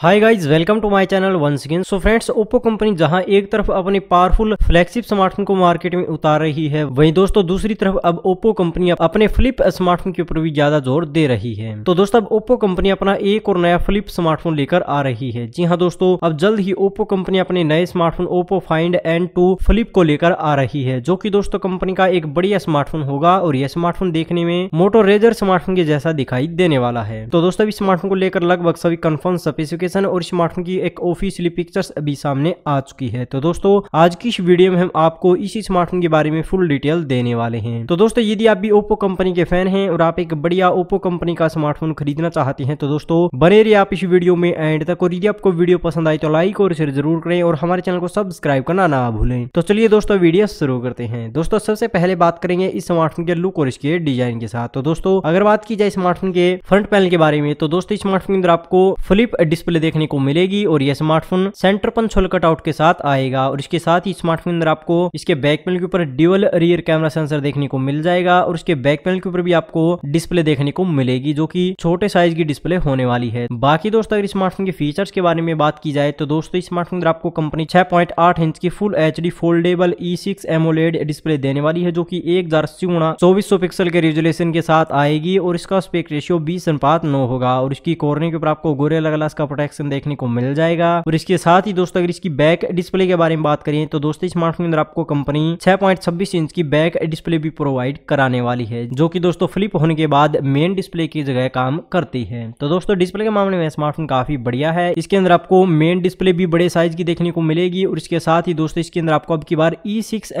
hi guys welcome to my channel once again so friends Oppo company जहां एक तरफ अपने पावरफुल फ्लैगशिप स्मार्टफोन को मार्केट में उतार रही है वहीं दोस्तों दूसरी तरफ अब ओप्पो कंपनी अपने फ्लिप स्मार्टफोन के ऊपर भी ज्यादा जोर दे रही है तो दोस्तों अब ओप्पो कंपनी अपना एक और नया फ्लिप स्मार्टफोन लेकर आ रही है जी हाँ दोस्तों अब जल्द ही ओप्पो कंपनी अपने नए smartphone Oppo find N two flip को लेकर आ रही है जो की दोस्तों कंपनी का एक बढ़िया स्मार्टफोन होगा और यह स्मार्टफोन देखने में मोटो रेजर स्मार्टफोन के जैसा दिखाई देने वाला है तो दोस्तों स्मार्टफोन को लेकर लगभग सभी कन्फर्म सफेसिव नोटिफिकेशन और स्मार्टफोन की एक ऑफिशियली पिक्चर्स अभी सामने आ चुकी है तो दोस्तों आज की इस वीडियो में हम आपको इसी स्मार्टफोन के बारे में फुल डिटेल देने वाले हैं तो दोस्तों यदि आप भी ओप्पो कंपनी के फैन हैं और आप एक बढ़िया ओप्पो कंपनी का स्मार्टफोन खरीदना चाहते हैं तो दोस्तों बने रही आप इस वीडियो में एंड तक और यदि आपको वीडियो पसंद आई तो लाइक और शेयर जरूर करें और हमारे चैनल को सब्सक्राइब करना ना भूलें तो चलिए दोस्तों वीडियो शुरू करते हैं दोस्तों सबसे पहले बात करेंगे इस स्मार्टफोन के लुक और इसके डिजाइन के साथ तो दोस्तों अगर बात की जाए स्मार्टफोन के फ्रंट पैनल के बारे में तो दोस्तों स्मार्टफोन के अंदर आपको फ्लिप डिस्प्ले डिस्प्ले देखने को मिलेगी और यह smartphone center punch hole cutout के साथ आएगा और इसके साथ ही स्मार्टफोन अंदर आपको इसके बैक पैनल के ऊपर ड्यूअल रियर कैमरा सेंसर देखने को मिल जाएगा और उसके बैक पैनल के ऊपर भी आपको डिस्प्ले देखने को मिलेगी जो की छोटे साइज की डिस्प्ले होने वाली है बाकी दोस्तों अगर स्मार्टफोन के फीचर्स के बारे में बात की जाए तो दोस्तों स्मार्टफोन अंदर आपको कंपनी छह इंच की full H foldable E six AMOLED display देने वाली है जो की एक हजार अस्सी गुणा चौबीस सौ पिक्सल के रेजुलेशन के साथ आएगी और इसका स्पेक रेशियो बीस अनुपात नौ होगा और इसकी कोरने के ऊपर आपको गोरे ग्लास का एक्शन देखने को मिल जाएगा और इसके साथ ही दोस्तों अगर इसकी बैक डिस्प्ले के बारे में बात करें तो दोस्तों स्मार्टफोन के अंदर आपको कंपनी छह इंच की बैक डिस्प्ले भी प्रोवाइड कराने वाली है जो की दोस्तों फ्लिप होने के बाद मेन डिस्प्ले की जगह काम करती है तो दोस्तों डिस्प्ले के मामले में स्मार्टफोन काफी बढ़िया है इसके अंदर आपको मेन डिस्प्ले भी बड़े साइज की देखने को मिलेगी और इसके साथ ही दोस्तों इसके अंदर आपको अब की बार ई सिक्स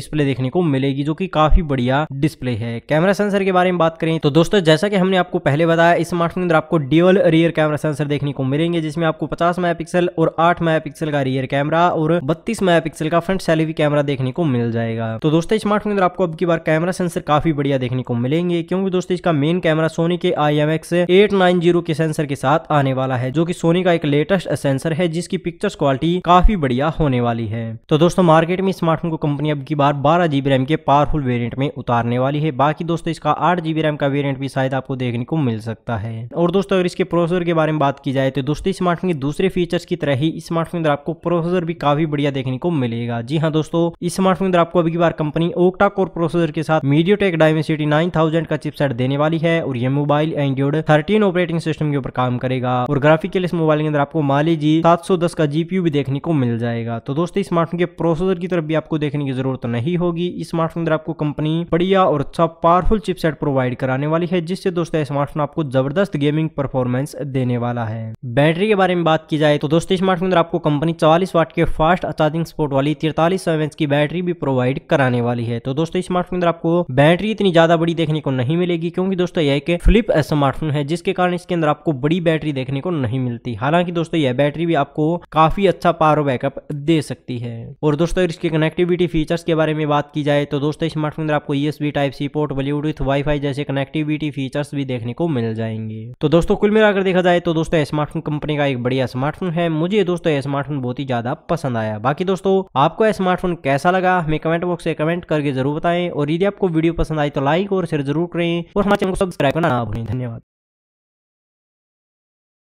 डिस्प्ले देखने को मिलेगी जो की काफी बढ़िया डिस्प्ले है कैमरा सेंसर के बारे में बात करें तो दोस्तों जैसा कि हमने आपको पहले बताया इस स्मार्टफोन के अंदर आपको ड्यूअल रियर कैमरा सेंसर देखने को मिल मिलेंगे जिसमें आपको पचास मेगापिक्सल और आठ मेगापिक्सल का रियर कैमरा और बत्तीस मेगापिक्सल का फ्रंट सेल्फी कैमरा देखने को मिल जाएगा तो दोस्तों स्मार्टफोन के अंदर आपको अब की बार कैमरा सेंसर काफी बढ़िया देखने को मिलेंगे क्योंकि दोस्तों इसका मेन कैमरा सोनी के I M X eight nine zero के सेंसर के साथ आने वाला है जो की सोनी का एक लेटेस्ट सेंसर है जिसकी पिक्चर्स क्वालिटी काफी बढ़िया होने वाली है तो दोस्तों मार्केट में स्मार्टफोन को कंपनी अब की बार बारह जीबी रैम के पावरफुल वेरियंट में उतारने वाली है बाकी दोस्तों इसका आठ जीबी रैम का वेरियंट भी शायद आपको देखने को मिल सकता है और दोस्तों अगर इसके प्रोसेसर के बारे में बात की जाए तो दोस्तों स्मार्टफोन के दूसरे फीचर्स की तरह ही स्मार्टफोन अंदर आपको प्रोसेसर भी काफी बढ़िया देखने को मिलेगा जी हाँ दोस्तों इस स्मार्टफोन अंदर आपको अभी की बार कंपनी ओक्टा कोर प्रोसेसर के साथ मीडियो टेक डायमेंसिटी नाइन का चिपसेट देने वाली है और यह mobile Android thirteen operating system के ऊपर काम करेगा और ग्राफिक के लिए इस मोबाइल के अंदर आपको माली जी सात का जीपीयू भी देखने को मिल जाएगा तो दोस्तों स्मार्टफोन के प्रोसेसर की तरफ भी आपको देखने की जरूरत नहीं होगी स्मार्टफोन अंदर आपको कंपनी बढ़िया और अच्छा पावरफुल चिपसेट प्रोवाइड कराने वाली है जिससे दोस्तों स्मार्टफोन आपको जबरदस्त गेमिंग परफॉर्मेंस देने वाला है बैटरी के बारे में बात की जाए तो दोस्तों स्मार्टफोन अंदर आपको कंपनी चवालीस वाट के फास्ट चार्जिंग सपोर्ट वाली तिरतालीस सौ की बैटरी भी प्रोवाइड कराने वाली है तो दोस्तों स्मार्टफोन अंदर आपको बैटरी इतनी ज्यादा बड़ी देखने को नहीं मिलेगी क्योंकि दोस्तों यह एक फ्लिप स्मार्टफोन है जिसके कारण इसके अंदर आपको बड़ी बैटरी देखने को नहीं मिलती हालांकि दोस्तों यह बैटरी भी आपको काफी अच्छा पावर बैकअप दे सकती है और दोस्तों इसके कनेक्टिविटी फीचर्स के बारे में बात की जाए तो दोस्तों स्मार्टफोन अंदर आपको USB type C port Bluetooth WiFi जैसे कनेक्टिविटी फीचर्स भी देखने को मिल जाएंगे तो दोस्तों कुल मिलाकर देखा जाए तो दोस्तों स्मार्टफोन कंपनी का एक बढ़िया स्मार्टफोन है मुझे दोस्तों यह स्मार्टफोन बहुत ही ज़्यादा पसंद आया बाकी दोस्तों आपको यह स्मार्टफोन कैसा लगा हमें कमेंट बॉक्स से कमेंट करके जरूर बताएं और यदि आपको वीडियो पसंद आई तो लाइक और शेयर जरूर करें और हमारे चैनल को सब्सक्राइब करना ना भूलें धन्यवाद